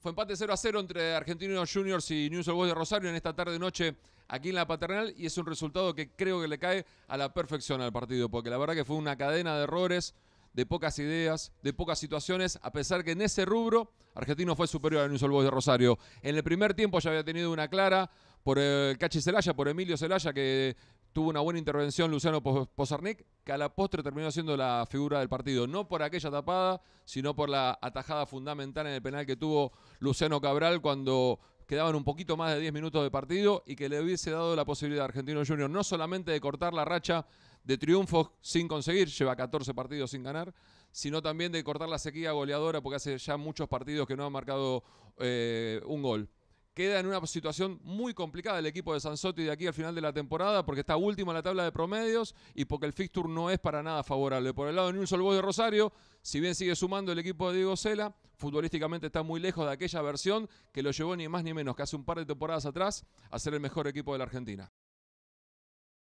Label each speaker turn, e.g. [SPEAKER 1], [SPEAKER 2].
[SPEAKER 1] Fue empate 0 a 0 entre Argentinos Juniors y News of de Rosario en esta tarde noche aquí en la Paternal y es un resultado que creo que le cae a la perfección al partido, porque la verdad que fue una cadena de errores, de pocas ideas, de pocas situaciones, a pesar que en ese rubro Argentino fue superior a News of Boys de Rosario. En el primer tiempo ya había tenido una clara por el eh, Cachi Celaya, por Emilio Celaya, que tuvo una buena intervención Luciano Pozarnik, que a la postre terminó siendo la figura del partido. No por aquella tapada, sino por la atajada fundamental en el penal que tuvo Luciano Cabral cuando quedaban un poquito más de 10 minutos de partido y que le hubiese dado la posibilidad a Argentino Junior no solamente de cortar la racha de triunfos sin conseguir, lleva 14 partidos sin ganar, sino también de cortar la sequía goleadora porque hace ya muchos partidos que no ha marcado eh, un gol queda en una situación muy complicada el equipo de Sansotti de aquí al final de la temporada porque está último en la tabla de promedios y porque el fixture no es para nada favorable. Por el lado de un Old de Rosario, si bien sigue sumando el equipo de Diego Sela, futbolísticamente está muy lejos de aquella versión que lo llevó ni más ni menos que hace un par de temporadas atrás a ser el mejor equipo de la Argentina.